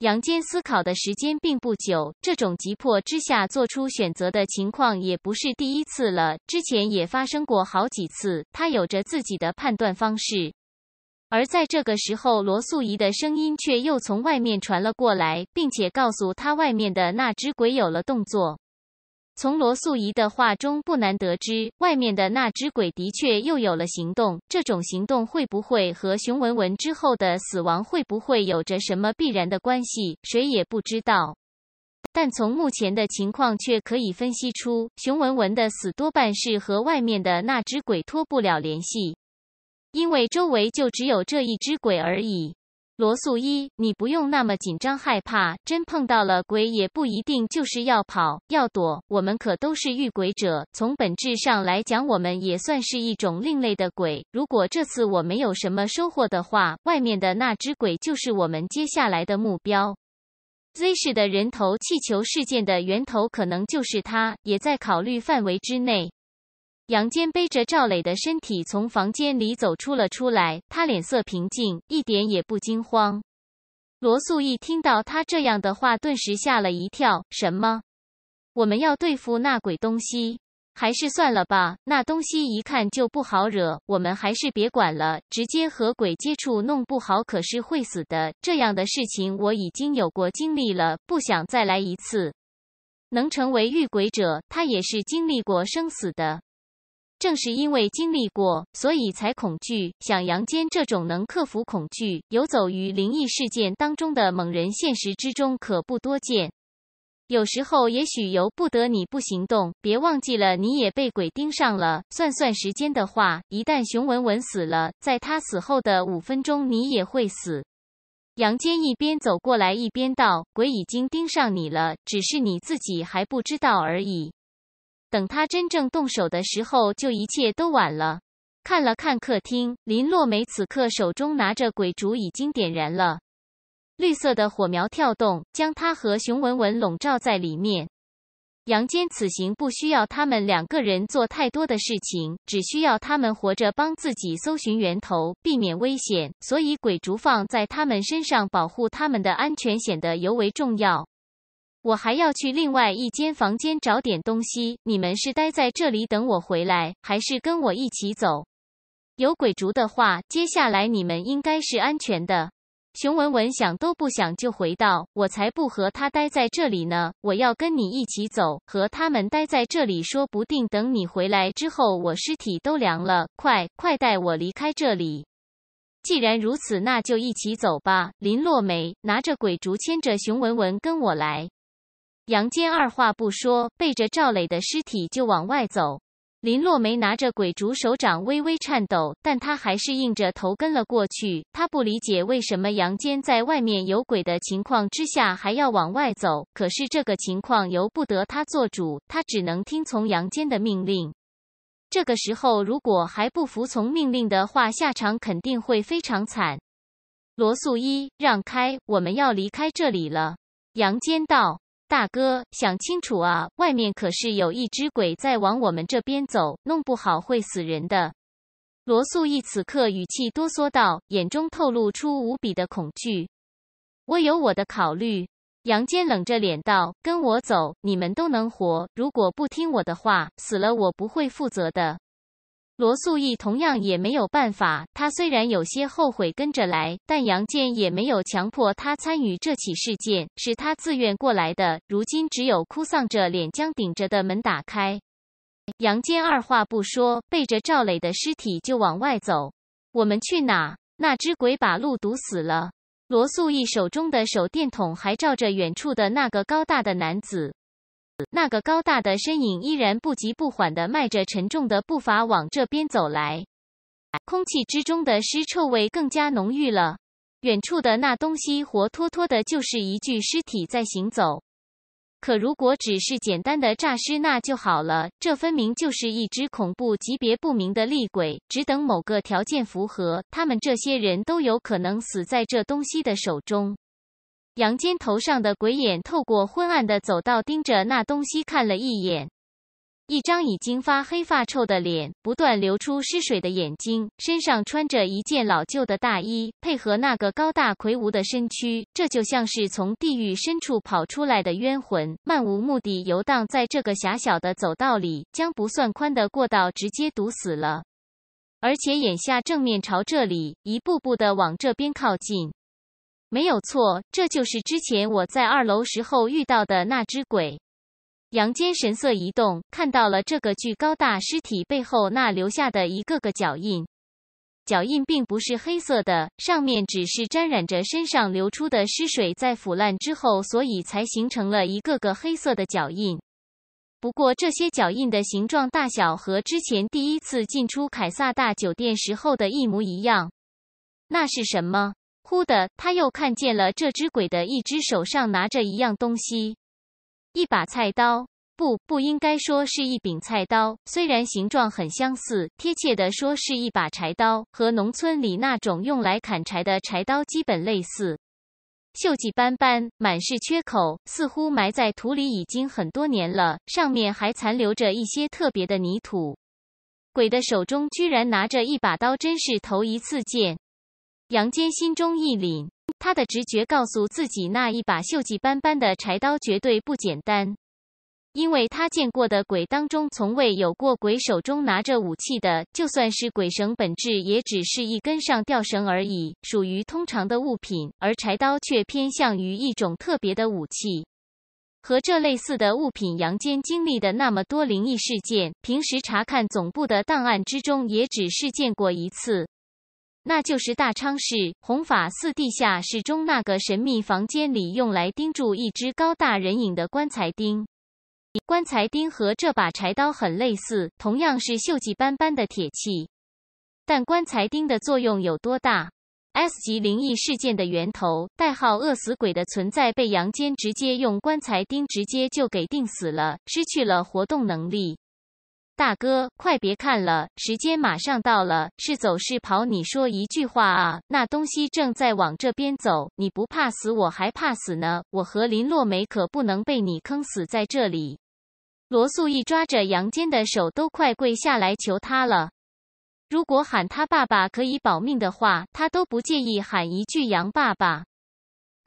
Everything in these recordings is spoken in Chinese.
杨坚思考的时间并不久，这种急迫之下做出选择的情况也不是第一次了，之前也发生过好几次。他有着自己的判断方式，而在这个时候，罗素仪的声音却又从外面传了过来，并且告诉他外面的那只鬼有了动作。从罗素仪的话中不难得知，外面的那只鬼的确又有了行动。这种行动会不会和熊文文之后的死亡会不会有着什么必然的关系？谁也不知道。但从目前的情况却可以分析出，熊文文的死多半是和外面的那只鬼脱不了联系，因为周围就只有这一只鬼而已。罗素一，你不用那么紧张害怕。真碰到了鬼，也不一定就是要跑要躲。我们可都是遇鬼者，从本质上来讲，我们也算是一种另类的鬼。如果这次我没有什么收获的话，外面的那只鬼就是我们接下来的目标。Z 市的人头气球事件的源头可能就是他，也在考虑范围之内。杨坚背着赵磊的身体从房间里走出了出来，他脸色平静，一点也不惊慌。罗素一听到他这样的话，顿时吓了一跳：“什么？我们要对付那鬼东西？还是算了吧。那东西一看就不好惹，我们还是别管了。直接和鬼接触，弄不好可是会死的。这样的事情我已经有过经历了，不想再来一次。能成为遇鬼者，他也是经历过生死的。”正是因为经历过，所以才恐惧。像杨坚这种能克服恐惧、游走于灵异事件当中的猛人，现实之中可不多见。有时候，也许由不得你不行动。别忘记了，你也被鬼盯上了。算算时间的话，一旦熊文文死了，在他死后的五分钟，你也会死。杨坚一边走过来，一边道：“鬼已经盯上你了，只是你自己还不知道而已。”等他真正动手的时候，就一切都晚了。看了看客厅，林落梅此刻手中拿着鬼烛，已经点燃了，绿色的火苗跳动，将她和熊文文笼罩在里面。杨坚此行不需要他们两个人做太多的事情，只需要他们活着帮自己搜寻源头，避免危险。所以鬼烛放在他们身上，保护他们的安全显得尤为重要。我还要去另外一间房间找点东西，你们是待在这里等我回来，还是跟我一起走？有鬼竹的话，接下来你们应该是安全的。熊文文想都不想就回道：“我才不和他待在这里呢，我要跟你一起走。和他们待在这里，说不定等你回来之后，我尸体都凉了。快快带我离开这里！既然如此，那就一起走吧。”林落梅拿着鬼竹，牵着熊文文跟我来。杨坚二话不说，背着赵磊的尸体就往外走。林落梅拿着鬼竹，手掌微微颤抖，但她还是硬着头跟了过去。她不理解为什么杨坚在外面有鬼的情况之下还要往外走，可是这个情况由不得他做主，他只能听从杨坚的命令。这个时候如果还不服从命令的话，下场肯定会非常惨。罗素一，让开，我们要离开这里了。杨坚道。大哥，想清楚啊！外面可是有一只鬼在往我们这边走，弄不好会死人的。罗素义此刻语气哆嗦道，眼中透露出无比的恐惧。我有我的考虑。杨坚冷着脸道：“跟我走，你们都能活。如果不听我的话，死了我不会负责的。”罗素义同样也没有办法，他虽然有些后悔跟着来，但杨坚也没有强迫他参与这起事件，是他自愿过来的。如今只有哭丧着脸将顶着的门打开。杨坚二话不说，背着赵磊的尸体就往外走。我们去哪？那只鬼把路堵死了。罗素义手中的手电筒还照着远处的那个高大的男子。那个高大的身影依然不急不缓地迈着沉重的步伐往这边走来，空气之中的尸臭味更加浓郁了。远处的那东西活脱脱的就是一具尸体在行走。可如果只是简单的诈尸那就好了，这分明就是一只恐怖级别不明的厉鬼。只等某个条件符合，他们这些人都有可能死在这东西的手中。杨坚头上的鬼眼透过昏暗的走道盯着那东西看了一眼，一张已经发黑发臭的脸，不断流出湿水的眼睛，身上穿着一件老旧的大衣，配合那个高大魁梧的身躯，这就像是从地狱深处跑出来的冤魂，漫无目的游荡在这个狭小的走道里，将不算宽的过道直接堵死了，而且眼下正面朝这里，一步步的往这边靠近。没有错，这就是之前我在二楼时候遇到的那只鬼。杨坚神色一动，看到了这个巨高大尸体背后那留下的一个个脚印。脚印并不是黑色的，上面只是沾染着身上流出的尸水，在腐烂之后，所以才形成了一个个黑色的脚印。不过这些脚印的形状、大小和之前第一次进出凯撒大酒店时候的一模一样。那是什么？忽的，他又看见了这只鬼的一只手上拿着一样东西，一把菜刀。不，不应该说是一柄菜刀，虽然形状很相似，贴切的说是一把柴刀，和农村里那种用来砍柴的柴刀基本类似。锈迹斑斑，满是缺口，似乎埋在土里已经很多年了，上面还残留着一些特别的泥土。鬼的手中居然拿着一把刀，真是头一次见。杨坚心中一凛，他的直觉告诉自己，那一把锈迹斑斑的柴刀绝对不简单，因为他见过的鬼当中，从未有过鬼手中拿着武器的，就算是鬼绳，本质也只是一根上吊绳而已，属于通常的物品，而柴刀却偏向于一种特别的武器。和这类似的物品，杨坚经历的那么多灵异事件，平时查看总部的档案之中，也只是见过一次。那就是大昌市弘法寺地下室中那个神秘房间里用来钉住一只高大人影的棺材钉。棺材钉和这把柴刀很类似，同样是锈迹斑斑的铁器。但棺材钉的作用有多大？S 级灵异事件的源头，代号饿死鬼的存在，被杨坚直接用棺材钉直接就给钉死了，失去了活动能力。大哥，快别看了，时间马上到了，是走是跑，你说一句话啊！那东西正在往这边走，你不怕死，我还怕死呢。我和林落梅可不能被你坑死在这里。罗素一抓着杨坚的手，都快跪下来求他了。如果喊他爸爸可以保命的话，他都不介意喊一句杨爸爸。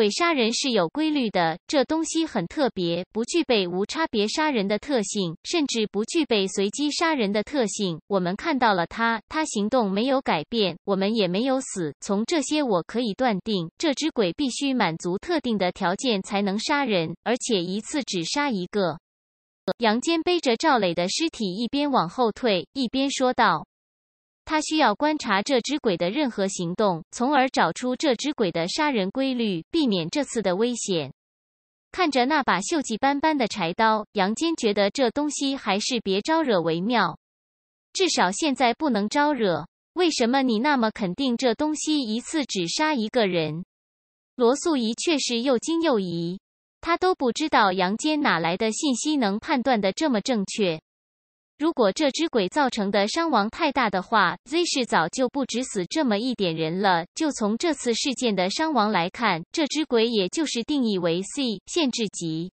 鬼杀人是有规律的，这东西很特别，不具备无差别杀人的特性，甚至不具备随机杀人的特性。我们看到了他，他行动没有改变，我们也没有死。从这些，我可以断定，这只鬼必须满足特定的条件才能杀人，而且一次只杀一个。杨坚背着赵磊的尸体，一边往后退，一边说道。他需要观察这只鬼的任何行动，从而找出这只鬼的杀人规律，避免这次的危险。看着那把锈迹斑斑的柴刀，杨坚觉得这东西还是别招惹为妙，至少现在不能招惹。为什么你那么肯定这东西一次只杀一个人？罗素仪却是又惊又疑，他都不知道杨坚哪来的信息，能判断的这么正确。如果这只鬼造成的伤亡太大的话，Z 市早就不止死这么一点人了。就从这次事件的伤亡来看，这只鬼也就是定义为 C 限制级。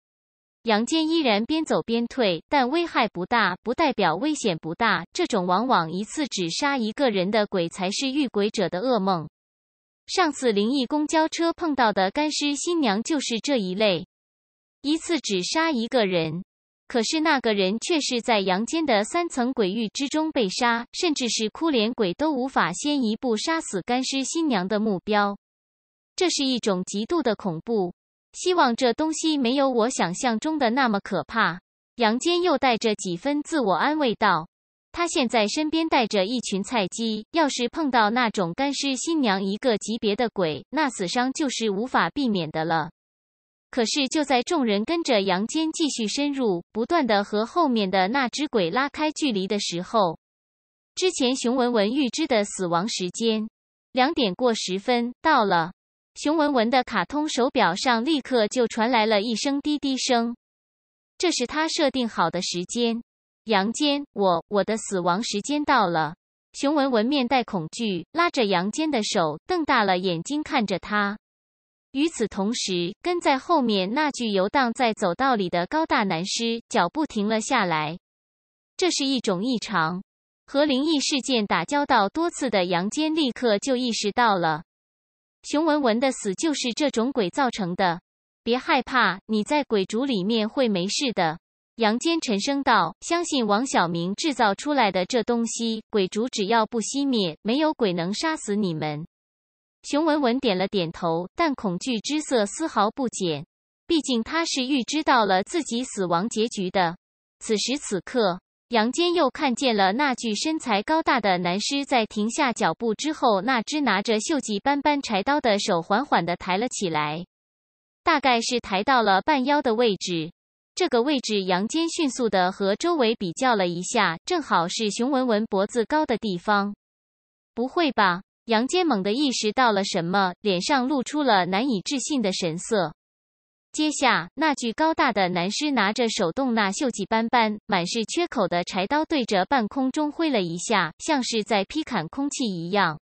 杨坚依然边走边退，但危害不大，不代表危险不大。这种往往一次只杀一个人的鬼才是遇鬼者的噩梦。上次灵异公交车碰到的干尸新娘就是这一类，一次只杀一个人。可是那个人却是在阳间的三层鬼域之中被杀，甚至是哭脸鬼都无法先一步杀死干尸新娘的目标，这是一种极度的恐怖。希望这东西没有我想象中的那么可怕。杨坚又带着几分自我安慰道：“他现在身边带着一群菜鸡，要是碰到那种干尸新娘一个级别的鬼，那死伤就是无法避免的了。”可是就在众人跟着杨坚继续深入，不断的和后面的那只鬼拉开距离的时候，之前熊文文预知的死亡时间，两点过十分到了，熊文文的卡通手表上立刻就传来了一声滴滴声，这是他设定好的时间。杨坚，我我的死亡时间到了。熊文文面带恐惧，拉着杨坚的手，瞪大了眼睛看着他。与此同时，跟在后面那具游荡在走道里的高大男尸脚步停了下来。这是一种异常，和灵异事件打交道多次的杨坚立刻就意识到了，熊文文的死就是这种鬼造成的。别害怕，你在鬼族里面会没事的。杨坚沉声道：“相信王小明制造出来的这东西，鬼族只要不熄灭，没有鬼能杀死你们。”熊文文点了点头，但恐惧之色丝毫不减。毕竟他是预知到了自己死亡结局的。此时此刻，杨坚又看见了那具身材高大的男尸，在停下脚步之后，那只拿着锈迹斑斑柴刀的手缓缓的抬了起来，大概是抬到了半腰的位置。这个位置，杨坚迅速的和周围比较了一下，正好是熊文文脖子高的地方。不会吧？杨坚猛地意识到了什么，脸上露出了难以置信的神色。接下，那具高大的男尸拿着手动那锈迹斑斑、满是缺口的柴刀，对着半空中挥了一下，像是在劈砍空气一样。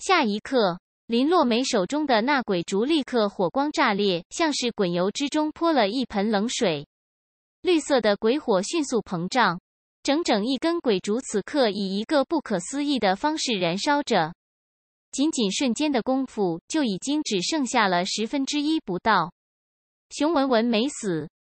下一刻，林落梅手中的那鬼竹立刻火光炸裂，像是滚油之中泼了一盆冷水。绿色的鬼火迅速膨胀，整整一根鬼竹此刻以一个不可思议的方式燃烧着。仅仅瞬间的功夫，就已经只剩下了十分之一不到。熊文文没死。